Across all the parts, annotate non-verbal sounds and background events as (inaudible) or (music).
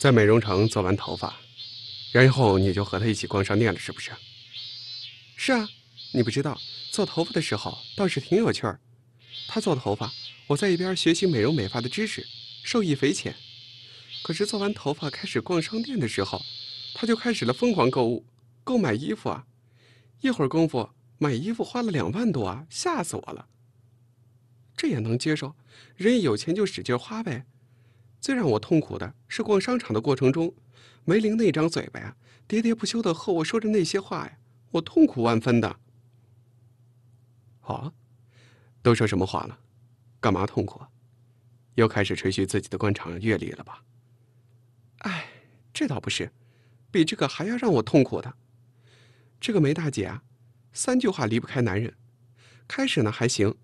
在美容城做完头发，然后你就和他一起逛商店了，是不是？是啊，你不知道做头发的时候倒是挺有趣儿。他做头发，我在一边学习美容美发的知识，受益匪浅。可是做完头发开始逛商店的时候，他就开始了疯狂购物，购买衣服啊。一会儿功夫，买衣服花了两万多啊，吓死我了。这也能接受，人有钱就使劲花呗。最让我痛苦的是逛商场的过程中，梅玲那张嘴巴呀，喋喋不休的和我说着那些话呀，我痛苦万分的。啊，都说什么话了？干嘛痛苦？又开始吹嘘自己的官场阅历了吧？哎，这倒不是，比这个还要让我痛苦的，这个梅大姐啊，三句话离不开男人，开始呢还行，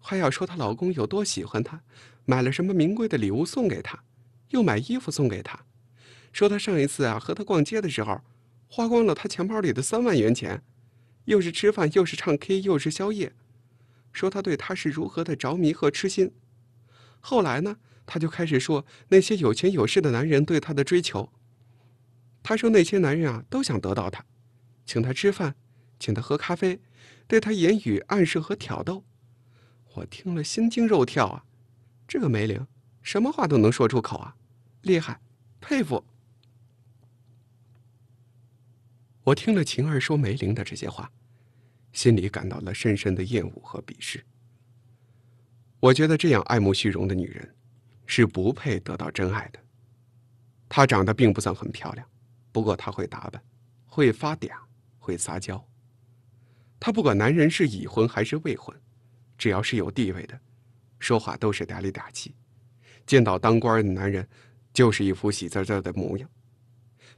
还要说她老公有多喜欢她。买了什么名贵的礼物送给他，又买衣服送给他，说他上一次啊和他逛街的时候，花光了他钱包里的三万元钱，又是吃饭又是唱 K 又是宵夜，说他对他是如何的着迷和痴心。后来呢，他就开始说那些有钱有势的男人对他的追求。他说那些男人啊都想得到他，请他吃饭，请他喝咖啡，对他言语暗示和挑逗，我听了心惊肉跳啊。这个梅玲，什么话都能说出口啊，厉害，佩服。我听了晴儿说梅玲的这些话，心里感到了深深的厌恶和鄙视。我觉得这样爱慕虚荣的女人，是不配得到真爱的。她长得并不算很漂亮，不过她会打扮，会发嗲，会撒娇。她不管男人是已婚还是未婚，只要是有地位的。说话都是嗲里嗲气，见到当官的男人，就是一副喜滋滋的模样。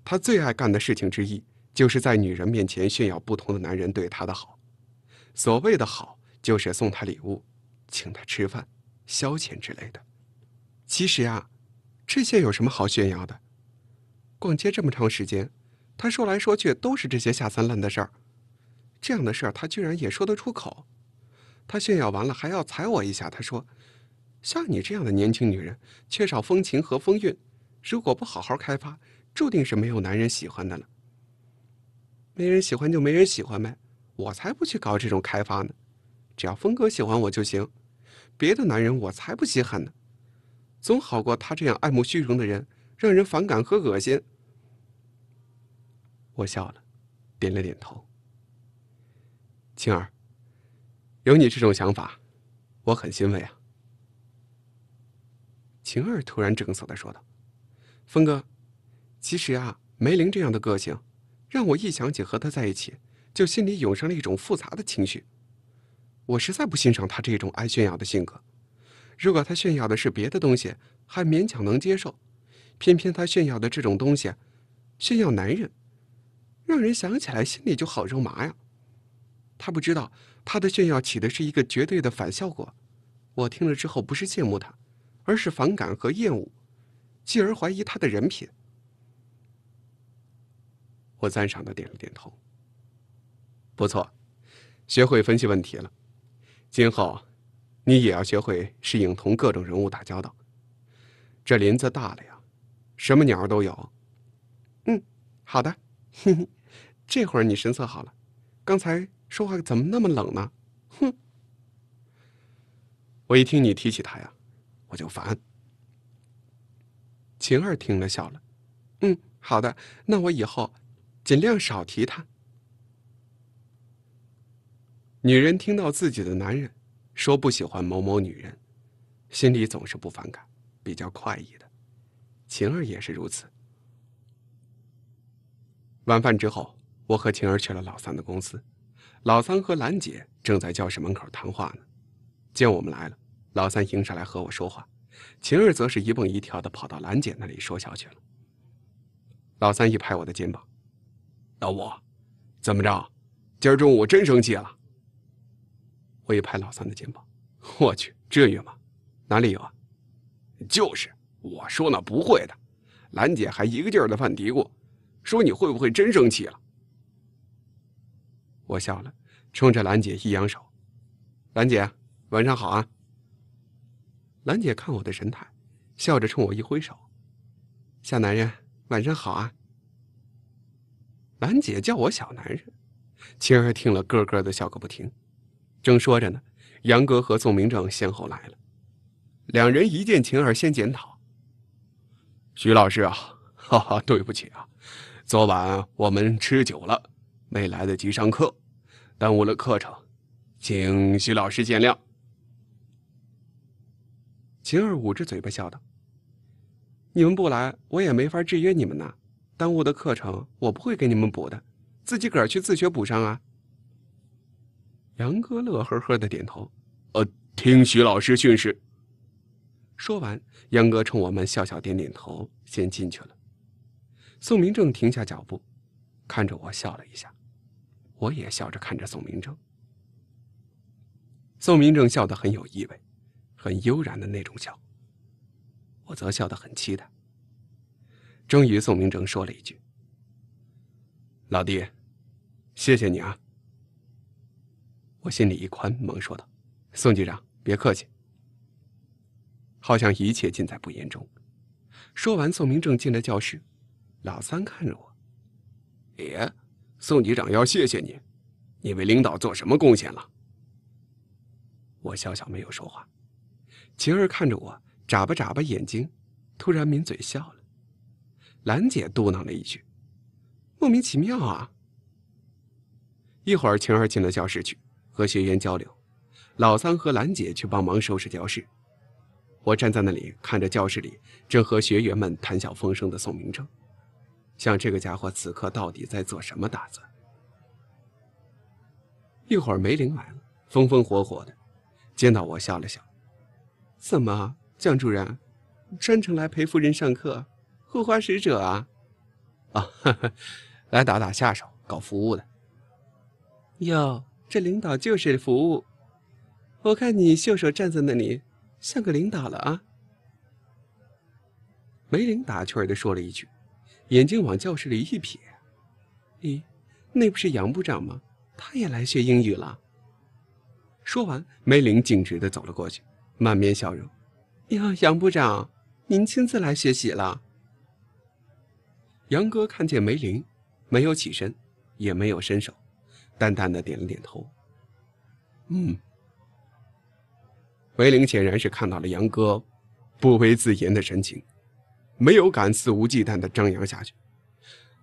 他最爱干的事情之一，就是在女人面前炫耀不同的男人对他的好。所谓的好，就是送他礼物，请他吃饭、消遣之类的。其实啊，这些有什么好炫耀的？逛街这么长时间，他说来说去都是这些下三滥的事儿。这样的事儿，他居然也说得出口？他炫耀完了，还要踩我一下。他说：“像你这样的年轻女人，缺少风情和风韵，如果不好好开发，注定是没有男人喜欢的了。没人喜欢就没人喜欢呗，我才不去搞这种开发呢。只要峰哥喜欢我就行，别的男人我才不稀罕呢。总好过他这样爱慕虚荣的人，让人反感和恶心。”我笑了，点了点头。青儿。有你这种想法，我很欣慰啊。晴儿突然正色的说道：“峰哥，其实啊，梅林这样的个性，让我一想起和她在一起，就心里涌上了一种复杂的情绪。我实在不欣赏她这种爱炫耀的性格。如果她炫耀的是别的东西，还勉强能接受，偏偏她炫耀的这种东西，炫耀男人，让人想起来心里就好肉麻呀。她不知道。”他的炫耀起的是一个绝对的反效果，我听了之后不是羡慕他，而是反感和厌恶，继而怀疑他的人品。我赞赏的点了点头。不错，学会分析问题了，今后，你也要学会适应同各种人物打交道。这林子大了呀，什么鸟都有。嗯，好的。(laughs) 这会儿你神色好了，刚才。说话怎么那么冷呢？哼！我一听你提起他呀，我就烦。晴儿听了笑了，嗯，好的，那我以后尽量少提他。女人听到自己的男人说不喜欢某某女人，心里总是不反感，比较快意的。晴儿也是如此。晚饭之后，我和晴儿去了老三的公司。老三和兰姐正在教室门口谈话呢，见我们来了，老三迎上来和我说话，晴儿则是一蹦一跳的跑到兰姐那里说笑去了。老三一拍我的肩膀：“老五，怎么着？今儿中午真生气了？”我一拍老三的肩膀：“我去，至于吗？哪里有啊？就是我说呢，不会的。兰姐还一个劲儿的犯嘀咕，说你会不会真生气了？”我笑了，冲着兰姐一扬手，“兰姐，晚上好啊。”兰姐看我的神态，笑着冲我一挥手，“小男人，晚上好啊。”兰姐叫我小男人，晴儿听了，咯咯的笑个不停。正说着呢，杨哥和宋明正先后来了，两人一见晴儿，先检讨：“徐老师啊，哈哈，对不起啊，昨晚我们吃酒了。”没来得及上课，耽误了课程，请徐老师见谅。秦二捂着嘴巴笑道：“你们不来，我也没法制约你们呐。耽误的课程，我不会给你们补的，自己个儿去自学补上啊。”杨哥乐呵呵的点头：“呃，听徐老师训示。”说完，杨哥冲我们笑笑，点点头，先进去了。宋明正停下脚步，看着我笑了一下。我也笑着看着宋明正，宋明正笑得很有意味，很悠然的那种笑。我则笑得很期待。终于，宋明正说了一句：“老弟，谢谢你啊。”我心里一宽，忙说道：“宋局长，别客气。”好像一切尽在不言中。说完，宋明正进了教室。老三看着我，也。宋局长要谢谢你，你为领导做什么贡献了？我笑笑没有说话。晴儿看着我，眨巴眨巴眼睛，突然抿嘴笑了。兰姐嘟囔了一句：“莫名其妙啊！”一会儿，晴儿进了教室去和学员交流，老三和兰姐去帮忙收拾教室。我站在那里看着教室里正和学员们谈笑风生的宋明正。想这个家伙此刻到底在做什么打算？一会儿梅玲来了，风风火火的，见到我笑了笑：“怎么，江主任，专程来陪夫人上课，护花使者啊？”“ (laughs) 啊，来打打下手，搞服务的。”“哟，这领导就是服务，我看你袖手站在那里，像个领导了啊。”梅玲打趣儿地说了一句。眼睛往教室里一瞥，咦，那不是杨部长吗？他也来学英语了。说完，梅玲径直的走了过去，满面笑容：“呀，杨部长，您亲自来学习了。”杨哥看见梅玲，没有起身，也没有伸手，淡淡的点了点头：“嗯。”梅玲显然是看到了杨哥不为自言的神情。没有敢肆无忌惮的张扬下去，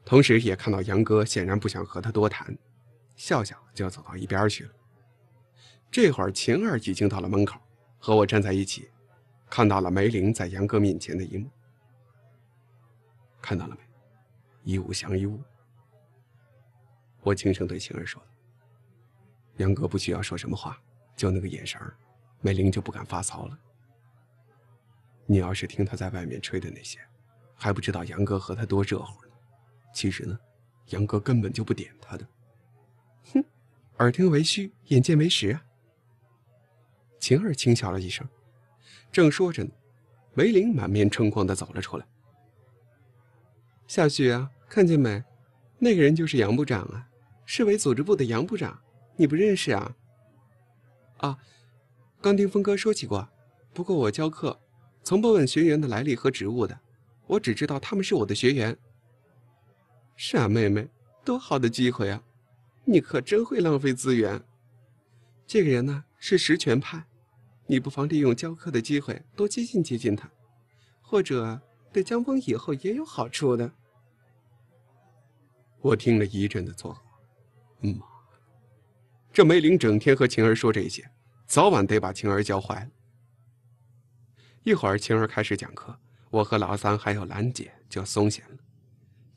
同时也看到杨哥显然不想和他多谈，笑笑就走到一边去了。这会儿晴儿已经到了门口，和我站在一起，看到了梅玲在杨哥面前的一幕。看到了没？一物降一物。我轻声对晴儿说：“杨哥不需要说什么话，就那个眼神，梅玲就不敢发骚了。”你要是听他在外面吹的那些，还不知道杨哥和他多热乎呢。其实呢，杨哥根本就不点他的。哼，耳听为虚，眼见为实。啊。晴儿轻笑了一声，正说着呢，梅玲满面春光的走了出来。夏旭啊，看见没？那个人就是杨部长啊，市委组织部的杨部长，你不认识啊？啊，刚听峰哥说起过，不过我教课。从不问学员的来历和职务的，我只知道他们是我的学员。傻妹妹，多好的机会啊！你可真会浪费资源。这个人呢是实权派，你不妨利用教课的机会多接近接近他，或者对江峰以后也有好处的。我听了一阵的错，妈，这梅玲整天和晴儿说这些，早晚得把晴儿教坏了。一会儿晴儿开始讲课，我和老三还有兰姐就松闲了，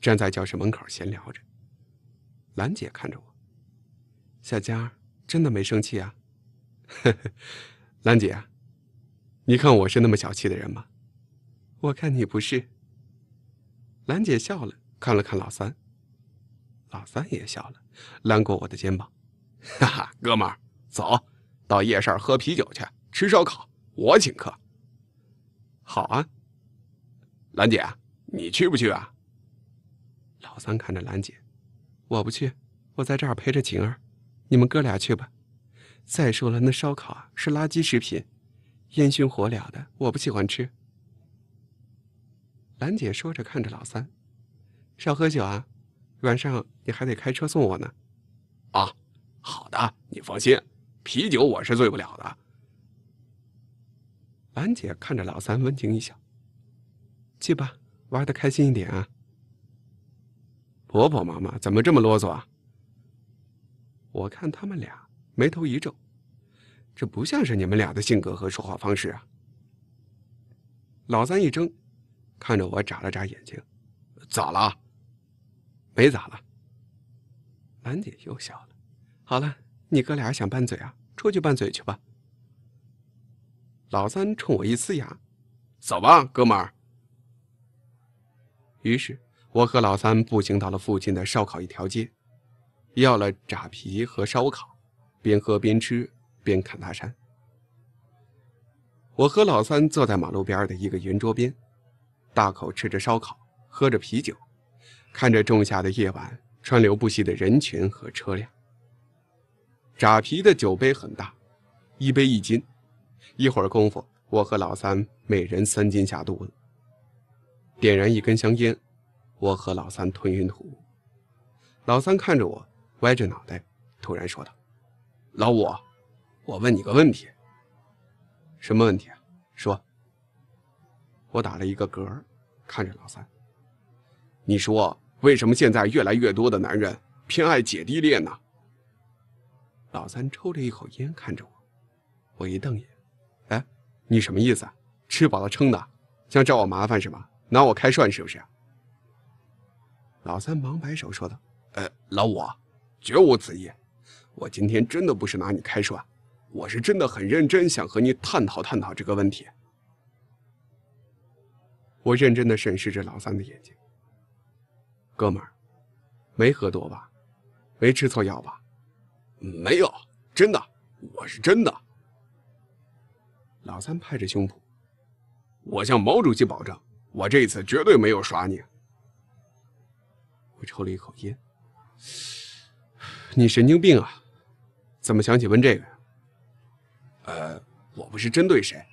站在教室门口闲聊着。兰姐看着我，小佳，真的没生气啊？(laughs) 兰姐，你看我是那么小气的人吗？我看你不是。兰姐笑了，看了看老三，老三也笑了，揽过我的肩膀，(laughs) 哈哈，哥们儿，走到夜市喝啤酒去，吃烧烤，我请客。好啊，兰姐，你去不去啊？老三看着兰姐，我不去，我在这儿陪着晴儿，你们哥俩去吧。再说了，那烧烤是垃圾食品，烟熏火燎的，我不喜欢吃。兰姐说着，看着老三，少喝酒啊，晚上你还得开车送我呢。啊，好的，你放心，啤酒我是醉不了的。兰姐看着老三，温情一笑：“去吧，玩的开心一点啊。”婆婆妈妈怎么这么啰嗦啊？我看他们俩眉头一皱，这不像是你们俩的性格和说话方式啊。老三一怔，看着我眨了眨眼睛：“咋了？没咋了。”兰姐又笑了：“好了，你哥俩想拌嘴啊？出去拌嘴去吧。”老三冲我一呲牙，走吧，哥们儿。于是我和老三步行到了附近的烧烤一条街，要了炸皮和烧烤，边喝边吃边看大山。我和老三坐在马路边的一个圆桌边，大口吃着烧烤，喝着啤酒，看着仲夏的夜晚川流不息的人群和车辆。炸皮的酒杯很大，一杯一斤。一会儿功夫，我和老三每人三斤下肚子。点燃一根香烟，我和老三吞云吐雾。老三看着我，歪着脑袋，突然说道：“老五，我问你个问题。什么问题啊？说。”我打了一个嗝，看着老三：“你说为什么现在越来越多的男人偏爱姐弟恋呢？”老三抽了一口烟，看着我，我一瞪眼。你什么意思啊？吃饱了撑的，想找我麻烦是吗？拿我开涮是不是？老三忙摆手说道：“呃，老五，绝无此意。我今天真的不是拿你开涮，我是真的很认真，想和你探讨探讨这个问题。”我认真的审视着老三的眼睛，哥们儿，没喝多吧？没吃错药吧？没有，真的，我是真的。老三拍着胸脯：“我向毛主席保证，我这次绝对没有耍你。”我抽了一口烟：“你神经病啊？怎么想起问这个？”“呃，我不是针对谁，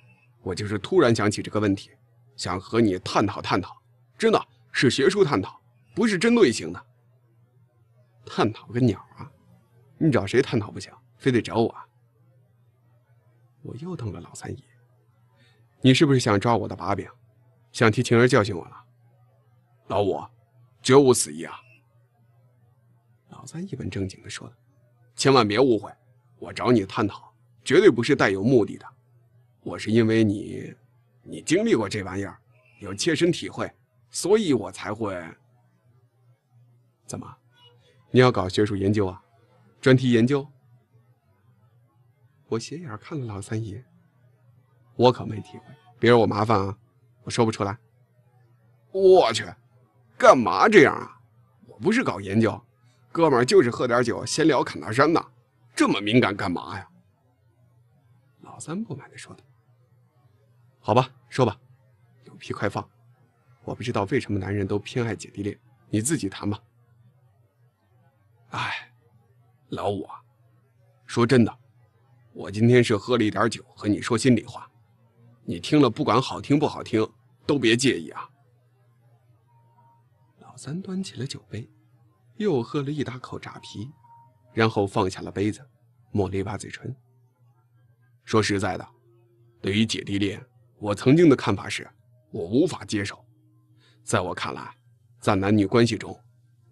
我就是突然想起这个问题，想和你探讨探讨。真的是学术探讨，不是针对型的。探讨个鸟啊！你找谁探讨不行，非得找我？”我又动了老三爷，你是不是想抓我的把柄，想替晴儿教训我了？老五，绝无此意啊！老三一本正经的说，千万别误会，我找你探讨，绝对不是带有目的的。我是因为你，你经历过这玩意儿，有切身体会，所以我才会。怎么，你要搞学术研究啊？专题研究？我斜眼看了老三一眼，我可没体会。别惹我麻烦啊！我说不出来。我去，干嘛这样啊？我不是搞研究，哥们儿就是喝点酒，闲聊侃大山呢，这么敏感干嘛呀？老三不满的说道：“好吧，说吧，有屁快放。我不知道为什么男人都偏爱姐弟恋，你自己谈吧。”哎，老五啊，说真的。我今天是喝了一点酒，和你说心里话，你听了不管好听不好听，都别介意啊。老三端起了酒杯，又喝了一大口扎啤，然后放下了杯子，抹了一把嘴唇。说实在的，对于姐弟恋，我曾经的看法是我无法接受。在我看来，在男女关系中，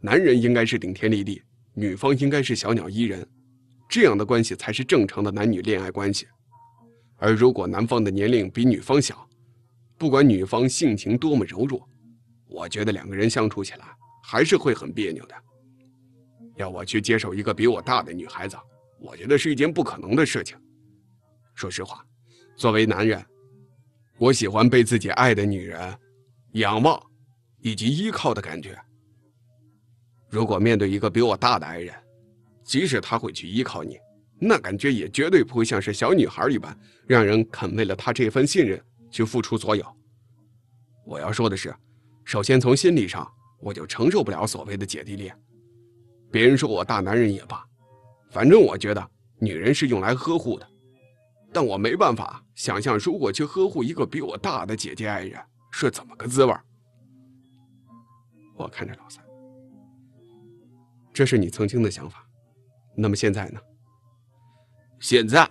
男人应该是顶天立地，女方应该是小鸟依人。这样的关系才是正常的男女恋爱关系，而如果男方的年龄比女方小，不管女方性情多么柔弱，我觉得两个人相处起来还是会很别扭的。要我去接受一个比我大的女孩子，我觉得是一件不可能的事情。说实话，作为男人，我喜欢被自己爱的女人仰望以及依靠的感觉。如果面对一个比我大的爱人，即使他会去依靠你，那感觉也绝对不会像是小女孩一般，让人肯为了他这份信任去付出所有。我要说的是，首先从心理上我就承受不了所谓的姐弟恋。别人说我大男人也罢，反正我觉得女人是用来呵护的，但我没办法想象如果去呵护一个比我大的姐姐爱人是怎么个滋味。我看着老三，这是你曾经的想法。那么现在呢？现在，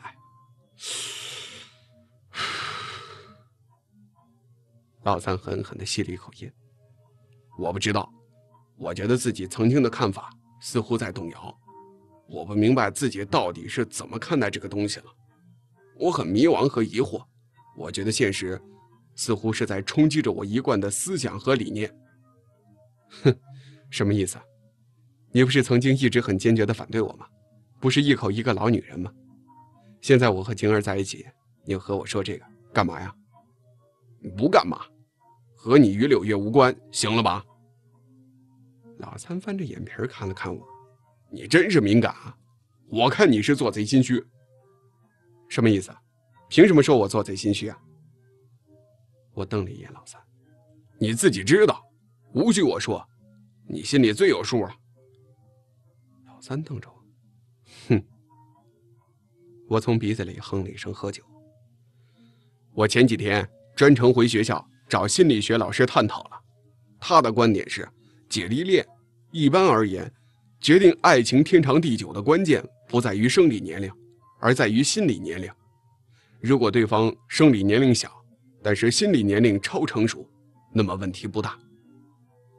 (sighs) 老三狠狠的吸了一口烟。我不知道，我觉得自己曾经的看法似乎在动摇。我不明白自己到底是怎么看待这个东西了。我很迷茫和疑惑。我觉得现实似乎是在冲击着我一贯的思想和理念。哼，什么意思？你不是曾经一直很坚决的反对我吗？不是一口一个老女人吗？现在我和晴儿在一起，你和我说这个干嘛呀？不干嘛，和你与柳月无关，行了吧？老三翻着眼皮看了看我，你真是敏感啊！我看你是做贼心虚。什么意思？凭什么说我做贼心虚啊？我瞪了一眼老三，你自己知道，无需我说，你心里最有数了。老三瞪着我。我从鼻子里哼了一声，喝酒。我前几天专程回学校找心理学老师探讨了，他的观点是：，姐弟恋一般而言，决定爱情天长地久的关键不在于生理年龄，而在于心理年龄。如果对方生理年龄小，但是心理年龄超成熟，那么问题不大。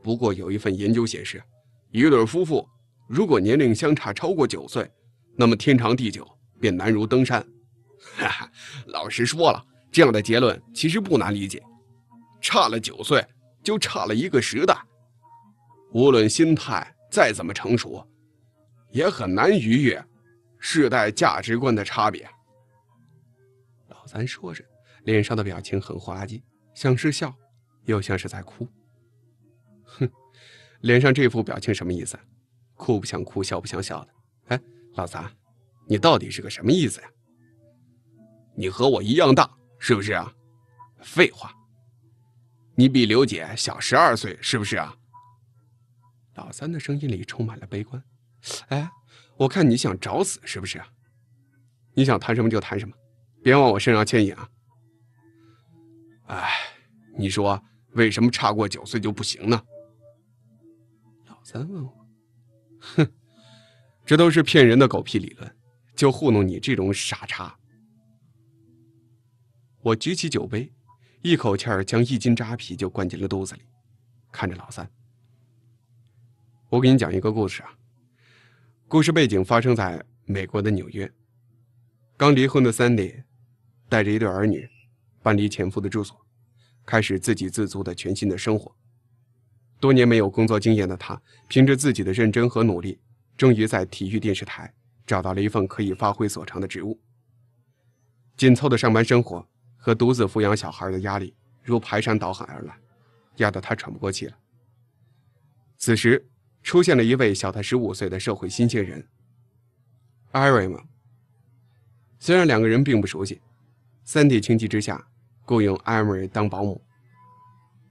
不过有一份研究显示，一对夫妇如果年龄相差超过九岁，那么天长地久。便难如登山。哈哈，老实说了，这样的结论其实不难理解。差了九岁，就差了一个时代。无论心态再怎么成熟，也很难逾越世代价值观的差别。老三说着，脸上的表情很滑稽，像是笑，又像是在哭。哼，脸上这副表情什么意思？哭不想哭，笑不想笑的。哎，老三。你到底是个什么意思呀？你和我一样大，是不是啊？废话，你比刘姐小十二岁，是不是啊？老三的声音里充满了悲观。哎，我看你想找死是不是？啊？你想谈什么就谈什么，别往我身上牵引啊！哎，你说为什么差过九岁就不行呢？老三问我。哼，这都是骗人的狗屁理论。就糊弄你这种傻叉！我举起酒杯，一口气儿将一斤扎啤就灌进了肚子里，看着老三，我给你讲一个故事啊。故事背景发生在美国的纽约，刚离婚的 Sandy 带着一对儿女搬离前夫的住所，开始自给自足的全新的生活。多年没有工作经验的他，凭着自己的认真和努力，终于在体育电视台。找到了一份可以发挥所长的职务。紧凑的上班生活和独自抚养小孩的压力如排山倒海而来，压得他喘不过气了。此时，出现了一位小他十五岁的社会新鲜人，艾瑞蒙。虽然两个人并不熟悉，三弟情急之下雇佣艾瑞蒙当保姆。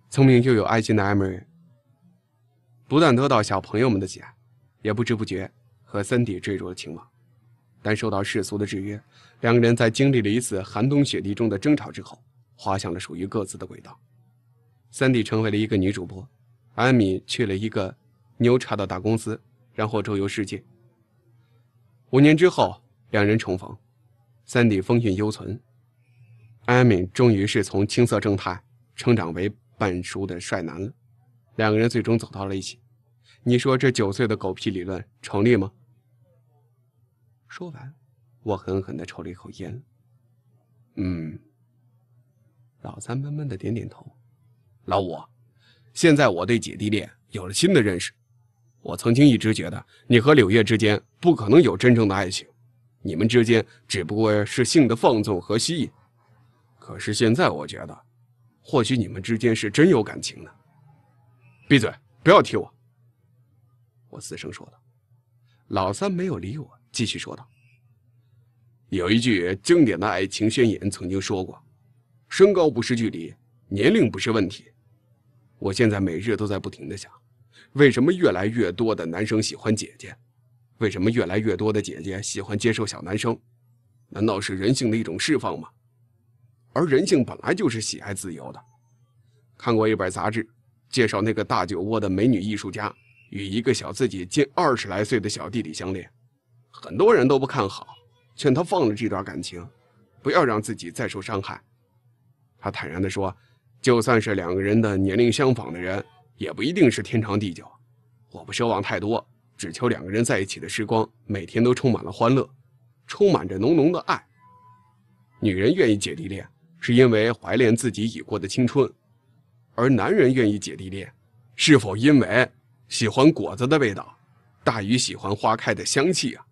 聪明又有爱心的艾瑞蒙，不但得到小朋友们的喜爱，也不知不觉。和森迪坠入了情网，但受到世俗的制约，两个人在经历了一次寒冬雪地中的争吵之后，滑向了属于各自的轨道。森迪成为了一个女主播，艾米去了一个牛叉的大公司，然后周游世界。五年之后，两人重逢，森迪风韵犹存，艾米终于是从青涩正太成长为半熟的帅男了，两个人最终走到了一起。你说这九岁的狗屁理论成立吗？说完，我狠狠的抽了一口烟。嗯，老三闷闷的点点头。老五，现在我对姐弟恋有了新的认识。我曾经一直觉得你和柳叶之间不可能有真正的爱情，你们之间只不过是性的放纵和吸引。可是现在我觉得，或许你们之间是真有感情的。闭嘴，不要提我。死声说道：“老三没有理我，继续说道：有一句经典的爱情宣言曾经说过，身高不是距离，年龄不是问题。我现在每日都在不停的想，为什么越来越多的男生喜欢姐姐，为什么越来越多的姐姐喜欢接受小男生？难道是人性的一种释放吗？而人性本来就是喜爱自由的。看过一本杂志，介绍那个大酒窝的美女艺术家。”与一个小自己近二十来岁的小弟弟相恋，很多人都不看好，劝他放了这段感情，不要让自己再受伤害。他坦然地说：“就算是两个人的年龄相仿的人，也不一定是天长地久。我不奢望太多，只求两个人在一起的时光，每天都充满了欢乐，充满着浓浓的爱。”女人愿意姐弟恋，是因为怀恋自己已过的青春，而男人愿意姐弟恋，是否因为？喜欢果子的味道，大鱼喜欢花开的香气啊。